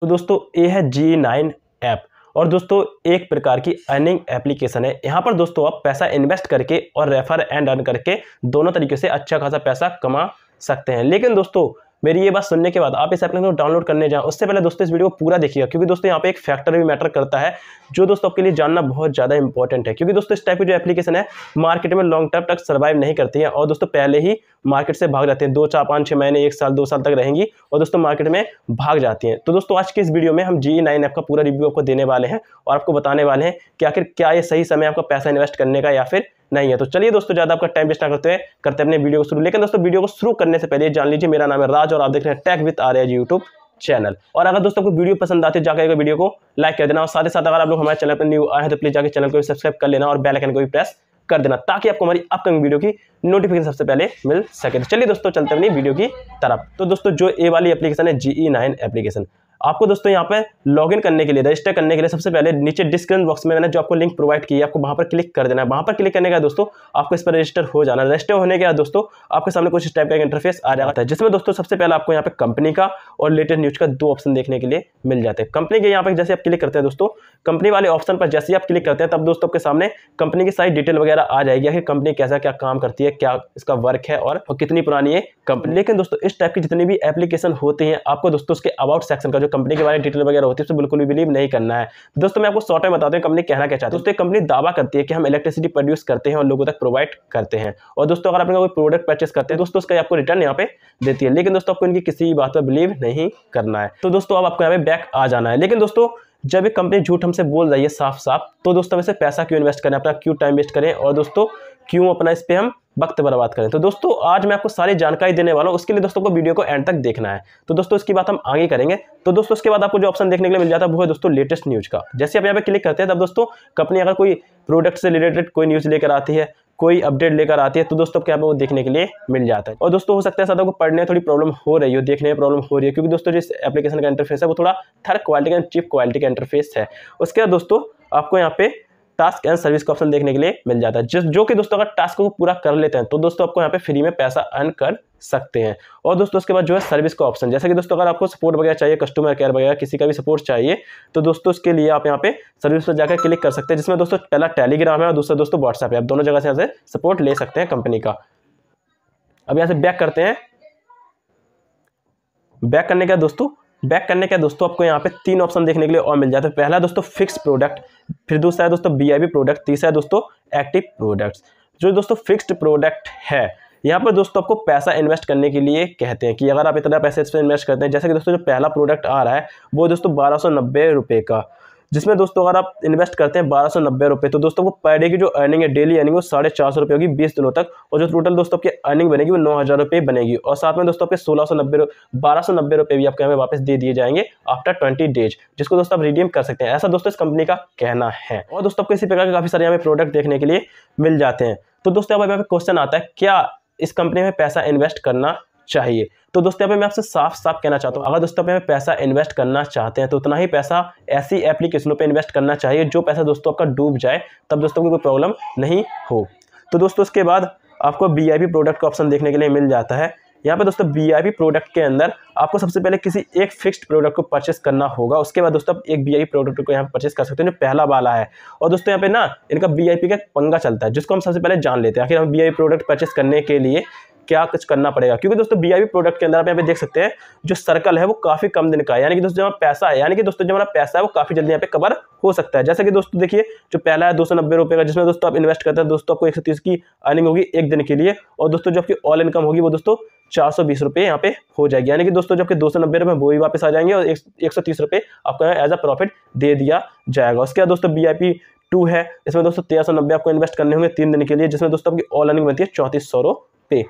तो दोस्तों ये है जी नाइन ऐप और दोस्तों एक प्रकार की अर्निंग एप्लीकेशन है यहाँ पर दोस्तों आप पैसा इन्वेस्ट करके और रेफर एंड अर्न करके दोनों तरीके से अच्छा खासा पैसा कमा सकते हैं लेकिन दोस्तों मेरी ये बात सुनने के बाद आप इस एप्लीकेशन को डाउनलोड करने जाएं उससे पहले दोस्तों इस वीडियो को पूरा देखिएगा क्योंकि दोस्तों यहाँ पे एक फैक्टर भी मैटर करता है जो दोस्तों आपके लिए जानना बहुत ज़्यादा इंपॉर्टेंट है क्योंकि दोस्तों इस टाइप की जो एप्लीकेशन है मार्केट में लॉन्ग टर्म तक सर्वाइव नहीं करती है और दोस्तों पहले ही मार्केट से भाग जाते हैं दो चार पाँच छः महीने एक साल दो साल तक रहेंगी और दोस्तों मार्केट में भाग जाती हैं तो दोस्तों आज के इस वीडियो में हम जी नाइन ऐप का पूरा रिव्यू आपको देने वाले हैं और आपको बताने वाले हैं कि आखिर क्या ये सही समय आपका पैसा इन्वेस्ट करने का या फिर नहीं है तो चलिए दोस्तों ज़्यादा आपका टाइम वेस्ट ना करते हैं करते अपने वीडियो को शुरू लेकिन दोस्तों वीडियो को शुरू करने से पहले जान लीजिए मेरा नाम है राज और आप देख रहे हैं tech with R S YouTube channel और अगर दोस्तों को वीडियो पसंद आते जाकर वीडियो को लाइक कर देना और साथ ही साथ अगर आप लोग हमारे चैनल पर न्यू आए हैं तो प्लीज़ जाकर चैनल को भी सब्सक्राइब कर लेना और बेलाइकन को भी प्रेस कर देना ताकि आपको हमारी अपकमिंग वीडियो की नोटिफिकेशन सबसे पहले मिल सके तो चलिए दोस्तों चलते अपनी वीडियो की तरफ तो दोस्तों जो ए वाली एप्लीकेशन है जी ई नाइन एप्लीकेशन आपको दोस्तों यहाँ पे लॉगिन करने के लिए रजिस्टर करने के लिए सबसे पहले नीचे डिस्क्रिप्शन बॉक्स में मैंने जो आपको लिंक प्रोवाइड की है आपको वहाँ पर क्लिक कर देना है वहाँ पर क्लिक करने का दोस्तों आपको इस पर रजिस्टर हो जाना रजिस्टर होने के बाद दोस्तों आपके सामने कुछ इस टाइप का इंटरफेस आ जाता है जिसमें दोस्तों सबसे पहले आपको यहाँ पे कंपनी का और लेटेस्ट न्यूज का दो ऑप्शन देखने के लिए मिल जाते हैं कंपनी के यहाँ पर जैसे आप क्लिक करते हैं दोस्तों कंपनी वाले ऑप्शन पर जैसे ही आप क्लिक करते हैं तब दोस्तों आपके सामने कंपनी की सारी डिटेल वगैरह आ जाएगी कि कंपनी कैसा क्या काम करती है क्या इसका वर्क है और, कितनी पुरानी है कंपनी लेकिन दोस्तों इस टाइप की जितनी भी एप्लीकेशन होती है आपको दोस्तों उसके अबाउट सेक्शन का जो कंपनी के बारे में डिटेल वगैरह होती है उससे बिल्कुल भी बिलीव नहीं करना है दोस्तों मैं आपको शॉर्ट में बताते हैं कंपनी कहना क्या चाहती है दोस्तों कंपनी दावा करती है कि हम इलेक्ट्रिसिटी प्रोड्यूस करते हैं और लोगों तक प्रोवाइड करते हैं और दोस्तों अगर आप कोई प्रोडक्ट परचेस करते हैं दोस्तों उसका आपको रिटर्न यहाँ पे देती है लेकिन दोस्तों आपको इनकी किसी भी बात पर बिलीव नहीं करना है तो दोस्तों अब आपको यहाँ पे बैक आ जाना है लेकिन दोस्तों जब एक कंपनी झूठ हमसे बोल रही है साफ साफ तो दोस्तों वैसे पैसा क्यों इन्वेस्ट करें अपना क्यों टाइम वेस्ट करें और दोस्तों क्यों अपना इस पर हम वक्त बर्बाद करें तो दोस्तों आज मैं आपको सारी जानकारी देने वाला हूँ उसके लिए दोस्तों को वीडियो को एंड तक देखना है तो दोस्तों इसकी बात हम आगे करेंगे तो दोस्तों उसके बाद आपको जो ऑप्शन देखने के लिए मिल जाता है वो है दोस्तों लेटेस्ट न्यूज़ का जैसे आप यहाँ पे क्लिक करते हैं तब दोस्तों कंपनी अगर कोई प्रोडक्ट से रिलेटेड कोई न्यूज़ लेकर आती है कोई अपडेट लेकर आती है तो दोस्तों आपको यहाँ वो देखने के लिए मिल जाता है और दोस्तों हो सकता है साथ आपको पढ़ने में थोड़ी प्रॉब्लम हो रही हो देखने में प्रॉब्लम हो रही है क्योंकि दोस्तों जिस एप्लीकेशन का इंटरफेस है वो थोड़ा थर्ड क्वालिटी का चीप क्वालिटी का इंटरफेस है उसके बाद दोस्तों आपको यहाँ पे टास्क एंड सर्विस का ऑप्शन देखने के लिए मिल जाता है जो कि दोस्तों अगर टास्क को पूरा कर लेते हैं तो दोस्तों आपको यहाँ पे फ्री में पैसा अर्न कर सकते हैं और दोस्तों उसके बाद जो है सर्विस का ऑप्शन जैसे कि दोस्तों अगर आपको सपोर्ट वगैरह चाहिए कस्टमर केयर वगैरह किसी का भी सपोर्ट चाहिए तो दोस्तों उसके लिए आप यहाँ पे सर्विस पर जाकर क्लिक कर सकते हैं जिसमें दोस्तों पहला टेलीग्राम है और दूसरा दोस्तों व्हाट्सएप है आप दोनों जगह से यहाँ से सपोर्ट ले सकते हैं कंपनी का अब यहाँ से बैक करते हैं बैक करने का दोस्तों बैक करने का दोस्तों आपको यहाँ पे तीन ऑप्शन देखने के लिए और मिल जाता है पहला दोस्तों फिक्स प्रोडक्ट फिर दूसरा है दोस्तों बी प्रोडक्ट तीसरा है दोस्तों एक्टिव प्रोडक्ट्स जो दोस्तों फिक्स्ड प्रोडक्ट है यहाँ पर दोस्तों आपको पैसा इन्वेस्ट करने के लिए कहते हैं कि अगर आप इतना पैसे इस पर इन्वेस्ट करते हैं जैसे कि दोस्तों जो पहला प्रोडक्ट आ रहा है वो दोस्तों बारह सौ नब्बे रुपये का जिसमें दोस्तों अगर आप इन्वेस्ट करते हैं बारह सौ नब्बे रुपये तो दोस्तों वो पर डे की जो अर्निंग है डेली अर्निंग वो साढ़े चार सौ रुपये होगी बीस दिनों तक और जो टोटल दोस्तों आपकी अर्निंग बनेगी वो नौ हज़ार रुपये बनेगी और साथ में दोस्तों आपके सोलह सौ नब्बे बारह सौ नब्बे रुपये भी आपके हमें वापस दे दिए जाएंगे आफ्टर ट्वेंटी डेज जिसको दोस्तों आप रिडीम कर सकते हैं ऐसा दोस्तों इस कंपनी का कहना है और दोस्तों आपको इसी प्रकार के काफ़ी सारे हमें प्रोडक्ट देखने के लिए मिल जाते हैं तो दोस्तों अब यहाँ पर क्वेश्चन आता है क्या इस कंपनी में पैसा इन्वेस्ट करना चाहिए तो दोस्तों यहाँ पे मैं आपसे साफ साफ कहना चाहता हूँ अगर दोस्तों पे हमें पैसा इन्वेस्ट करना चाहते हैं तो उतना ही पैसा ऐसी एप्लीकेशनों पे इन्वेस्ट करना चाहिए जो पैसा दोस्तों आपका डूब जाए तब दोस्तों को कोई प्रॉब्लम नहीं हो तो दोस्तों उसके बाद आपको बी प्रोडक्ट का ऑप्शन देखने के लिए मिल जाता है यहाँ पे दोस्तों बी प्रोडक्ट के अंदर आपको सबसे पहले किसी एक फिक्स्ड प्रोडक्ट को परचेस करना होगा उसके बाद दोस्तों आप एक बी प्रोडक्ट को यहाँ पर परचेस कर सकते हैं जो पहला वाला है और दोस्तों यहाँ पे ना इनका बी का पंगा चलता है जिसको हम सबसे पहले जान लेते हैं आखिर हम बी प्रोडक्ट परचेस करने के लिए क्या कुछ करना पड़ेगा क्योंकि दोस्तों बी प्रोडक्ट के अंदर आप यहाँ पे देख सकते हैं जो सर्कल है वो काफ़ी कम दिन का है यानी कि दोस्तों हमारा पैसा है यानी कि दोस्तों हमारा पैसा है वो काफ़ी जल्दी यहाँ पे कवर हो सकता है जैसे कि दोस्तों देखिए जो पहला है दो सौ का जिसमें दोस्तों आप इन्वेस्ट करते हैं दोस्तों आपको एक की अर्निंग होगी एक दिन के लिए और दोस्तों जो आपकी ऑल इनकम होगी वो दोस्तों चार सौ बीस रुपये यहाँ पे हो जाएगी यानी कि दोस्तों आपके दो सौ नब्बे रुपये वो भी वापस आ जाएंगे और एक सौ तीस रुपये आपको एज अ प्रॉफिट दे दिया जाएगा उसके बाद दोस्तों बी आई पी टू है इसमें दोस्तों तेरह सौ नब्बे आपको इन्वेस्ट करने होंगे तीन दिन के लिए जिसमें दोस्तों आपकी ऑल अर्निंग बनती है चौंतीस सौ रुपये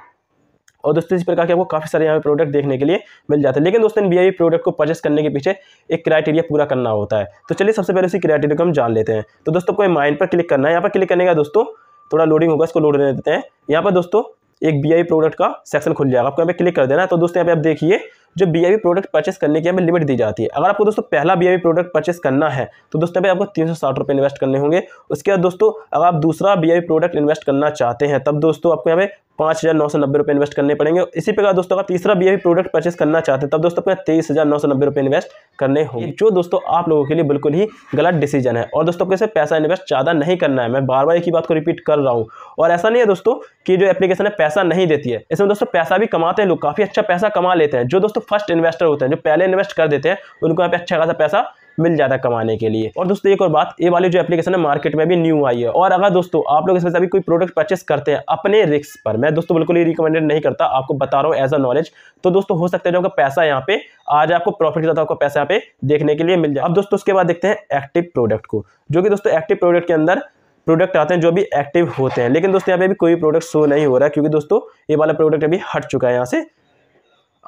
और दोस्तों इस प्रकार के आपको काफ़ी सारे यहाँ पे प्रोडक्ट देखने के लिए मिल जाते हैं लेकिन दोस्तों इन बी प्रोडक्ट को परचेस करने के पीछे एक क्राइटेरिया पूरा करना होता है तो चलिए सबसे पहले उसी क्राइटेरिया को हम जान लेते हैं तो दोस्तों को माइंड पर क्लिक करना है यहाँ पर क्लिक करने का दोस्तों थोड़ा लोडिंग होगा इसको लोड देते हैं यहाँ पर दोस्तों एक बी प्रोडक्ट का सेक्शन खुल जाएगा आपको यहाँ पर क्लिक कर देना तो दोस्तों यहाँ पे आप देखिए जो बी प्रोडक्ट परचेस करने की हमें लिमिट दी जाती है अगर आपको दोस्तों पहला बी प्रोडक्ट परचेस करना है तो दोस्तों पे आपको तीन सौ इन्वेस्ट करने होंगे उसके बाद दोस्तों अगर आप दूसरा बी प्रोडक्ट इन्वेस्ट करना चाहते हैं तब दोस्तों आपको यहाँ पे पाँच हज़ार नौ सौ नब्बे रुपये इन्वेस्ट करने पड़ेंगे इसी प्रकार दोस्तों अगर तीसरा बी प्रोडक्ट परचेस करना चाहते हैं तब दोस्तों अपने तेईस हज़ार नौ सौ नब्बे रुपये इन्वेस्ट करने होंगे जो दोस्तों आप लोगों के लिए बिल्कुल ही गलत डिसीजन है और दोस्तों कैसे पैसा इन्वेस्ट ज़्यादा नहीं करना है मैं बार बार एक ही बात को रिपीट कर रहा हूँ और ऐसा नहीं है दोस्तों कि जो एप्लीकेशन है पैसा नहीं देती है इसमें दोस्तों पैसा भी कमाते हैं लोग काफ़ी अच्छा पैसा कमा लेते हैं जो दोस्तों फर्स्ट इन्वेस्टर होते हैं जो पहले इन्वेस्ट कर देते हैं उनको यहाँ पे अच्छा खासा पैसा मिल जाता है कमाने के लिए और दोस्तों एक और बात ये वाली जो एप्लीकेशन है मार्केट में भी न्यू आई है और अगर दोस्तों आप लोग इसमें से अभी कोई प्रोडक्ट परचेस करते हैं अपने रिस्क पर मैं दोस्तों बिल्कुल ही रिकमेंडेड नहीं करता आपको बता रहा हूँ एज अ नॉलेज तो दोस्तों हो सकता है जो आपका पैसा यहाँ पे आज आपको प्रॉफिट ज्यादा आपको पैसा यहाँ पे देखने के लिए मिल जाए अब दोस्तों उसके बाद देखते हैं एक्टिव प्रोडक्ट को जो कि दोस्तों एक्टिव प्रोडक्ट के अंदर प्रोडक्ट आते हैं जो भी एक्टिव होते हैं लेकिन दोस्तों यहाँ पे भी कोई प्रोडक्ट शो नहीं हो रहा है क्योंकि दोस्तों ये वाला प्रोडक्ट अभी हट चुका है यहाँ से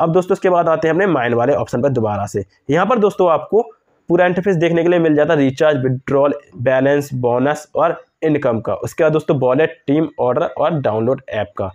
अब दोस्तों इसके बाद आते हैं हमने माइन वाले ऑप्शन पर दोबारा से यहाँ पर दोस्तों आपको पूरा इंटरफेस देखने के लिए मिल जाता है रिचार्ज विड्रॉल बैलेंस बोनस और इनकम का उसके बाद दोस्तों वॉलेट टीम ऑर्डर और डाउनलोड ऐप का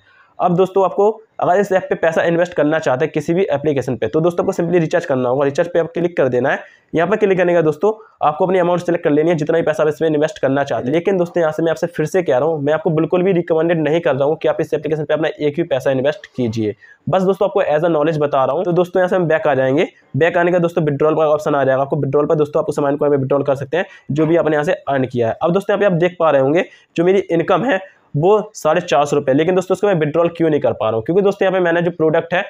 अब दोस्तों आपको अगर इस ऐप पे पैसा इन्वेस्ट करना चाहते हैं किसी भी एप्लीकेशन पे तो दोस्तों आपको सिंपली रिचार्ज करना होगा रिचार्ज पे आप क्लिक कर देना है यहाँ पर क्लिक करने का दोस्तों आपको अपनी अमाउंट सेलेक्ट कर लेनी है जितना भी पैसा आप इसमें इन्वेस्ट करना चाहते हैं लेकिन दोस्तों यहाँ से मैं आपसे फिर से कह रहा हूँ मैं आपको बिल्कुल भी रिकमेंडेड नहीं कर रहा हूँ कि आप इस एप्लीकेशन पर अपना एक भी पैसा इन्वेस्ट कीजिए बस दोस्तों आपको एज अ नॉलेज बता रहा हूँ तो दोस्तों यहाँ से हम बैक आ जाएंगे बैक आने का दोस्तों विड्रॉल का ऑप्शन आ जाएगा आपको विड्रॉल पर दोस्तों आप उस को विड्रॉल कर सकते हैं जो भी आपने यहाँ से अर्न किया है अब दोस्तों यहाँ पे आप देख पा रहे होंगे जो मेरी इनकम है वो साढ़े चार सौ रुपये लेकिन दोस्तों उसको मैं विड्रॉल क्यों नहीं कर पा रहा हूँ क्योंकि दोस्तों यहाँ पे मैंने जो प्रोडक्ट है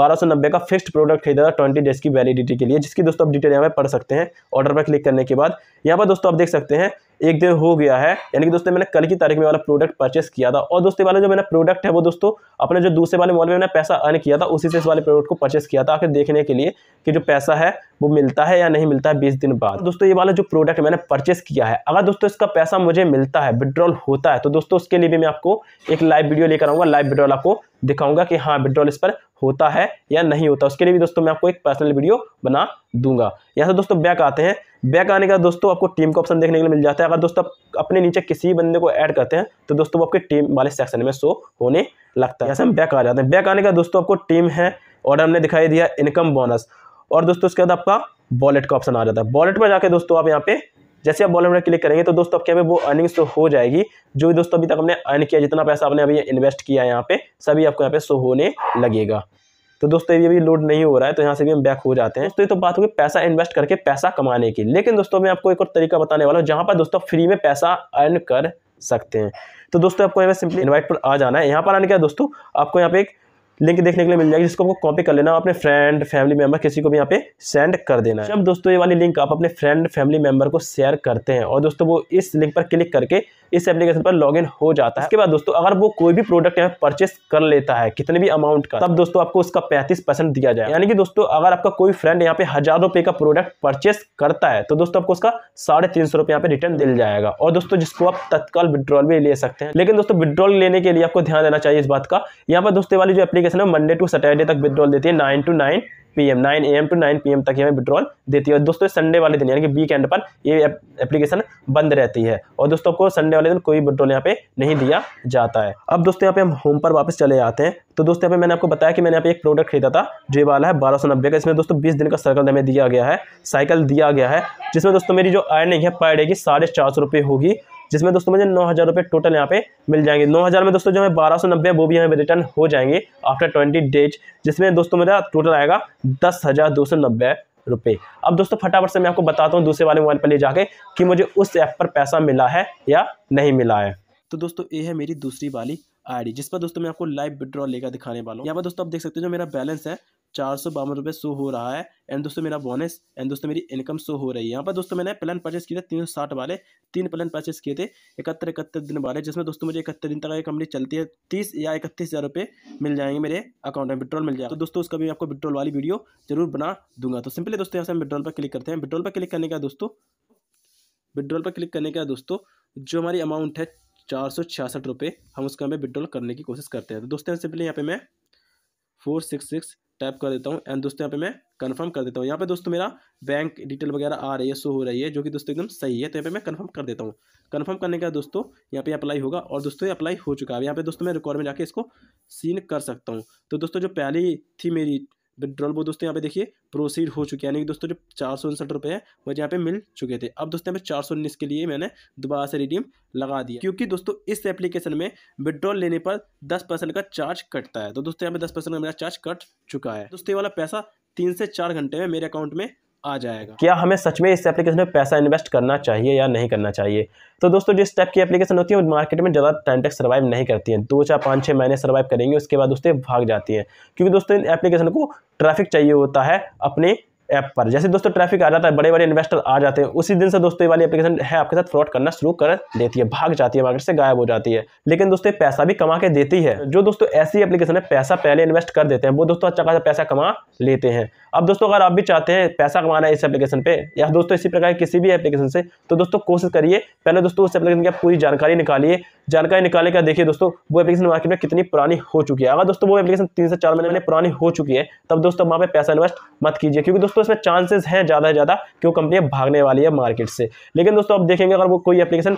बारह सौ नब्बे का फिक्स्ड प्रोडक्ट खरीदा था ट्वेंटी डेज की वैलिडिटी के लिए जिसकी दोस्तों आप डिटेल यहाँ पे पढ़ सकते हैं ऑर्डर पर क्लिक करने के बाद यहाँ पर दोस्तों आप देख सकते हैं एक दिन हो गया है यानी कि दोस्तों मैंने कल की तारीख में वाला प्रोडक्ट परचेस किया था और दोस्तों वाला जो मैंने प्रोडक्ट है वो दोस्तों अपने जो दूसरे वाले मॉल में मैंने पैसा अर्न किया था उसी से इस वाले प्रोडक्ट को परचेस किया था आखिर देखने के लिए कि जो पैसा है वो मिलता है या नहीं मिलता है बीस दिन बाद दोस्तों ये वाला जो प्रोडक्ट मैंने परचेस किया है अगर दोस्तों इसका पैसा मुझे मिलता है विड्रॉल होता है तो दोस्तों उसके लिए भी मैं आपको एक लाइव वीडियो लेकर आऊँगा लाइव विड्रॉल आपको दिखाऊंगा कि हाँ विड्रॉल इस पर होता है या नहीं होता उसके लिए भी दोस्तों मैं आपको एक पर्सनल वीडियो बना दूंगा यहाँ से दोस्तों बैक आते हैं बैक आने का दोस्तों आपको टीम का ऑप्शन देखने के लिए मिल जाता है अगर दोस्तों आप अपने नीचे किसी बंदे को ऐड करते हैं तो दोस्तों वो आपके टीम वाले सेक्शन में शो होने लगता है यहाँ हम बैक आ जाते हैं बैक आने का दोस्तों आपको टीम है और हमने दिखाई दिया इनकम बोनस और दोस्तों उसके बाद आपका वॉलेट का ऑप्शन आ जाता है वॉलेट पर जाकर दोस्तों आप यहाँ पे जैसे आप वॉलेट में क्लिक करेंगे तो दोस्तों आपके यहाँ पे वो अर्निंग शो हो जाएगी जो भी दोस्तों अभी तक हमने अर्न किया जितना पैसा आपने अभी इन्वेस्ट किया है यहाँ पे सभी आपको यहाँ पे शो होने लगेगा तो दोस्तों ये भी लोड नहीं हो रहा है तो यहाँ से भी हम बैक हो जाते हैं तो ये तो बात होगी पैसा इन्वेस्ट करके पैसा कमाने की लेकिन दोस्तों मैं आपको एक और तरीका बताने वाला हूँ जहाँ पर दोस्तों फ्री में पैसा अर्न कर सकते हैं तो दोस्तों आपको यहाँ पर सिंपली इन्वाइट पर आ जाना है यहाँ पर आने के बाद दोस्तों आपको यहाँ पे एक लिंक देखने के लिए मिल जाएगी जिसको आपको कॉपी कर लेना अपने फ्रेंड फैमिली मेंबर किसी को भी यहाँ पे सेंड कर देना है जब दोस्तों ये वाली लिंक आप अपने फ्रेंड फैमिली मेंबर को शेयर करते हैं और दोस्तों वो इस लिंक पर क्लिक करके इस एप्लीकेशन पर लॉगिन हो जाता है इसके बाद दोस्तों अगर वो कोई भी प्रोडक्ट यहाँ परचेस कर लेता है कितने भी अमाउंट का तब दोस्तों आपको उसका पैंतीस परसेंट दिया जाए यानी कि दोस्तों अगर आपका कोई फ्रेंड यहाँ पे हजार रुपये का प्रोडक्ट परचेस करता है तो दोस्तों आपको उसका साढ़े तीन सौ यहाँ पे रिटर्न मिल जाएगा और दोस्तों जिसको आप तत्काल विद्रॉल भी ले सकते हैं लेकिन दोस्तों विद्रॉल लेने के लिए आपको ध्यान देना चाहिए इस बात का यहाँ पर दोस्तों वाली जो एप्लीकेशन एप्लीकेशन है मंडे टू सैटरडे तक विद्रॉल देती है nine to nine PM 9 AM to 9 PM तक हमें विड्रॉल देती है और दोस्तों संडे वाले दिन यानी कि वीक एंड पर ये एप्लीकेशन बंद रहती है और दोस्तों को संडे वाले दिन कोई विड्रॉल यहाँ पे नहीं दिया जाता है अब दोस्तों यहाँ पे हम होम पर वापस चले आते हैं तो दोस्तों यहाँ पे मैंने आपको बताया कि मैंने यहाँ पे एक प्रोडक्ट खरीदा था जो वाला है बारह सौ नब्बे का इसमें दोस्तों बीस दिन का सर्कल हमें दिया गया है साइकिल दिया गया है जिसमें दोस्तों मेरी जो अर्निंग है पर डे की साढ़े चार सौ रुपये होगी जिसमें दोस्तों मुझे नौ हज़ार रुपये टोटल यहाँ पे मिल जाएंगे नौ हज़ार में दोस्तों जो है बारह सौ नब्बे वो भी यहाँ पे रिटर्न हो जाएंगे आफ्टर ट्वेंटी डेज जिसमें दोस्तों मेरा टोटल आएगा दस हज़ार दो सौ नब्बे रुपये अब दोस्तों फटाफट से मैं आपको बताता हूँ दूसरे वाले मोबाइल पर ले जाके कि मुझे उस ऐप पर पैसा मिला है या नहीं मिला है तो दोस्तों ये है मेरी दूसरी वाली आईडी जिस पर दोस्तों मैं आपको लाइव विड्रॉ लेकर दिखाने वाला हूँ यहाँ पर दोस्तों आप देख सकते हो जो मेरा बैलेंस है चार सौ बावन रुपये शो हो रहा है एंड दोस्तों मेरा बोनस एंड दोस्तों मेरी इनकम शो हो रही है यहाँ पर दोस्तों मैंने प्लान परचेस किया था तीन सौ साठ वाले तीन प्लान परचेस किए थे इकहत्तर इकहत्तर दिन वाले जिसमें दोस्तों मुझे इकहत्तर दिन तक ये कंपनी चलती है तीस या इकतीस हज़ार रुपये मिल जाएंगे मेरे अकाउंट में विड्रॉल मिल जाएगा तो दोस्तों उसका भी आपको विड्रॉल वाली वीडियो जरूर बना दूंगा तो सिंपली दोस्तों यहाँ से हम विड्रॉल पर क्लिक करते हैं विड्रॉल पर क्लिक करने का दोस्तों विड्रॉल पर क्लिक करने का दोस्तों जो हमारी अमाउंट है चार सौ छियासठ रुपये हम उसका हमें विड्रॉल करने की कोशिश करते हैं तो दोस्तों सिंपली यहाँ पे मैं फोर सिक्स सिक्स टाइप कर देता हूँ एंड दोस्तों यहाँ पे मैं कंफर्म कर देता हूँ यहाँ पे दोस्तों मेरा बैंक डिटेल वगैरह आ रही है शो हो रही है जो कि दोस्तों एकदम सही है तो यहाँ पे मैं कंफर्म कर देता हूँ कंफर्म करने के बाद दोस्तों यहाँ पे अप्लाई होगा और दोस्तों ये अप्लाई हो चुका है यहाँ पे दोस्तों मैं रिकॉर्ड में जाके इसको सीन कर सकता हूँ तो दोस्तों जो पहली थी मेरी विड्रॉल वो दोस्तों यहाँ पे देखिए प्रोसीड हो चुके हैं यानी कि दोस्तों जो चार सौ उनसठ रुपये हैं वो यहाँ पे मिल चुके थे अब दोस्तों यहाँ पे चार सौ उन्नीस के लिए मैंने दोबारा से रिडीम लगा दिया क्योंकि दोस्तों इस एप्लीकेशन में विड्रॉल लेने पर दस परसेंट का चार्ज कटता है तो दोस्तों यहाँ पे दस परसेंट का मेरा चार्ज कट चुका है दोस्तों ये वाला पैसा तीन से चार घंटे में मेरे अकाउंट में आ जाएगा क्या हमें सच में इस एप्लीकेशन में पैसा इन्वेस्ट करना चाहिए या नहीं करना चाहिए तो दोस्तों जिस टाइप की एप्लीकेशन होती है वो मार्केट में ज़्यादा टाइम तक सर्वाइव नहीं करती हैं दो चार पाँच छः महीने सर्वाइव करेंगे उसके बाद दोस्तों भाग जाती हैं क्योंकि दोस्तों इन एप्लीकेशन को ट्रैफिक चाहिए होता है अपने ऐप पर जैसे दोस्तों ट्रैफिक आ जाता है बड़े बड़े इन्वेस्टर आ जाते हैं उसी दिन से दोस्तों ये वाली एप्लीकेशन है आपके साथ फ्रॉड करना शुरू कर देती है भाग जाती है मार्केट से गायब हो जाती है लेकिन दोस्तों पैसा भी कमा के देती है जो दोस्तों ऐसी एप्लीकेशन है पैसा पहले इन्वेस्ट कर देते हैं वो दोस्तों अच्छा खासा पैसा कमा लेते हैं अब दोस्तों अगर आप भी चाहते हैं पैसा कमाना है इस एप्लीकेशन पर या दोस्तों इसी प्रकार किसी भी एप्लीकेशन से तो दोस्तों कोशिश करिए पहले दोस्तों उस एप्लीकेशन की पूरी जानकारी निकालिए जानकारी निकालने का देखिए दोस्तों वो एप्लीकेशन मार्केट में कितनी पुरानी हो चुकी है अगर दोस्तों वो एप्लीकेशन तीन से चार महीने में पुरानी हो चुकी है तब दोस्तों वहाँ पे पैसा इन्वेस्ट मत कीजिए क्योंकि दोस्तों इसमें चांसेस हैं ज़्यादा से ज़्यादा कि वो कंपनियाँ भागने वाली है मार्केट से लेकिन दोस्तों आप देखेंगे अगर वो कोई एप्लीकेशन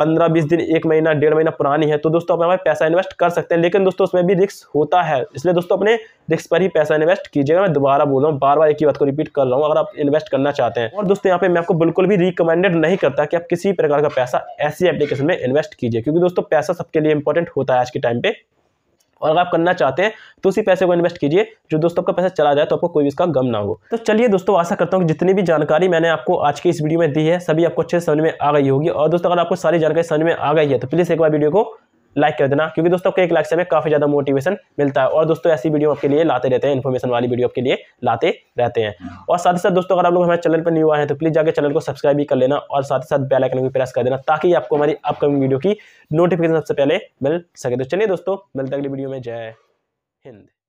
पंद्रह बीस दिन एक महीना डेढ़ महीना पुरानी है तो दोस्तों अपने भाई पैसा इन्वेस्ट कर सकते हैं लेकिन दोस्तों उसमें भी रिस्क होता है इसलिए दोस्तों अपने रिस्क पर ही पैसा इन्वेस्ट कीजिएगा मैं दोबारा बोल रहा हूँ बार बार एक ही बात को रिपीट कर रहा हूँ अगर आप इन्वेस्ट करना चाहते हैं और दोस्तों यहाँ पे मैं आपको बिल्कुल भी रिकमेंडेड नहीं करता कि आप किसी प्रकार का पैसा ऐसी एप्लीकेशन में इन्वेस्ट कीजिए क्योंकि दोस्तों पैसा सबके लिए इंपॉर्टेंट होता है आज के टाइम पे और अगर आप करना चाहते हैं तो उसी पैसे को इन्वेस्ट कीजिए जो दोस्तों आपका पैसा चला जाए तो आपको कोई भी इसका गम ना हो तो चलिए दोस्तों आशा करता हूँ जितनी भी जानकारी मैंने आपको आज की इस वीडियो में दी है सभी आपको अच्छे समझ में आ गई होगी और दोस्तों अगर आपको सारी जानकारी समझ में आ गई है तो प्लीज़ एक बार वीडियो को लाइक कर देना क्योंकि दोस्तों आपको एक लाइक से हमें काफ़ी ज़्यादा मोटिवेशन मिलता है और दोस्तों ऐसी वीडियो आपके लिए लाते रहते हैं इन्फॉर्मेशन वाली वीडियो आपके लिए लाते रहते हैं और साथ ही साथ दोस्तों अगर आप लोग हमारे चैनल पर न्यू आए हैं तो प्लीज़ जाकर चैनल को सब्सक्राइब भी कर लेना और साथ ही साथ बेल आइकन भी प्रेस कर देना ताकि आपको हमारी अपकमिंग वीडियो की नोटिफिकेशन सबसे पहले मिल सके तो चलिए दोस्तों मिलते अगली वीडियो में जय हिंद